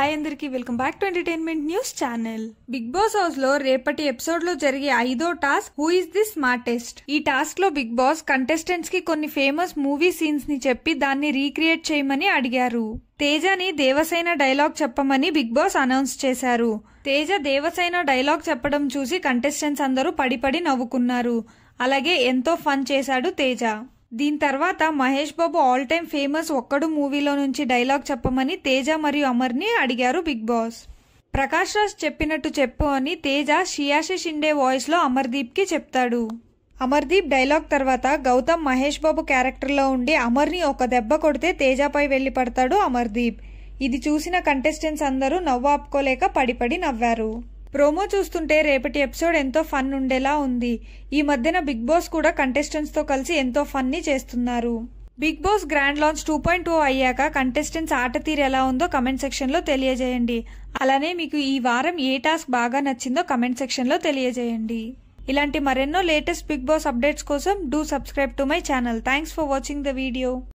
hi అందరికి welcome back to entertainment news channel Bigg Boss house లో రేపటి episode లో జరిగే ఐదో task who is the smartest ఈ టాస్క్ లో బిగ్ బాస్ కంటెస్టెంట్స్ కి కొన్ని ఫేమస్ మూవీ సీన్స్ ని చెప్పి దాన్ని రీక్రియేట్ చేయమని అడిగారు తేజని దేవసేన డైలాగ్ చెప్పమని బిగ్ బాస్ అనౌన్స్ చేశారు తేజ దేవసేన డైలాగ్ చెప్పడం చూసి కంటెస్టెంట్స్ అందరూ పడిపడి నవ్వుకున్నారు అలాగే ఎంతో ఫన్ చేశాడు తేజ దీని తర్వాత Mahesh Babu all time famous Okkadu మూవీలో నుంచి డైలాగ్ చెప్పమని తేజ మరియు అమర్ని అడిగారు బిగ్ బాస్ ప్రకాష్ రాజ్ చెప్పినట్టు చెప్పు అని తేజ షియాషి షిండే వాయిస్లో అమర్దీప్కి చెప్తాడు అమర్దీప్ డైలాగ్ తర్వాత గౌతమ్ మహేష్ బాబు క్యారెక్టర్లో ఉండి అమర్ని ఒక దెబ్బ కొడితే తేజపై వెళ్లి పడతాడు అమర్దీప్ ఇది చూసిన కంటెస్టెంట్స్ అందరూ నవ్వాపుకోలేక పడిపడి నవ్వారు ప్రోమో చూస్తుంటే రేపటి ఎపిసోడ్ ఎంతో ఫన్ ఉండేలా ఉంది ఈ మధ్యన బిగ్ బాస్ కూడా కంటెస్టెంట్స్తో కలిసి ఎంతో ఫన్ని చేస్తున్నారు Bigg Boss grand launch two point two అయ్యాక కంటెస్టెంట్స్ ఆట తీరు ఎలా ఉందో కమెంట్ సెక్షన్లో తెలియజేయండి అలానే మీకు ఈ వారం ఏ టాస్క్ బాగా నచ్చిందో కమెంట్ సెక్షన్లో తెలియజేయండి ఇలాంటి మరెన్నో లేటెస్ట్ బిగ్ బాస్ అప్డేట్స్ కోసం do subscribe to my channel thanks for watching the video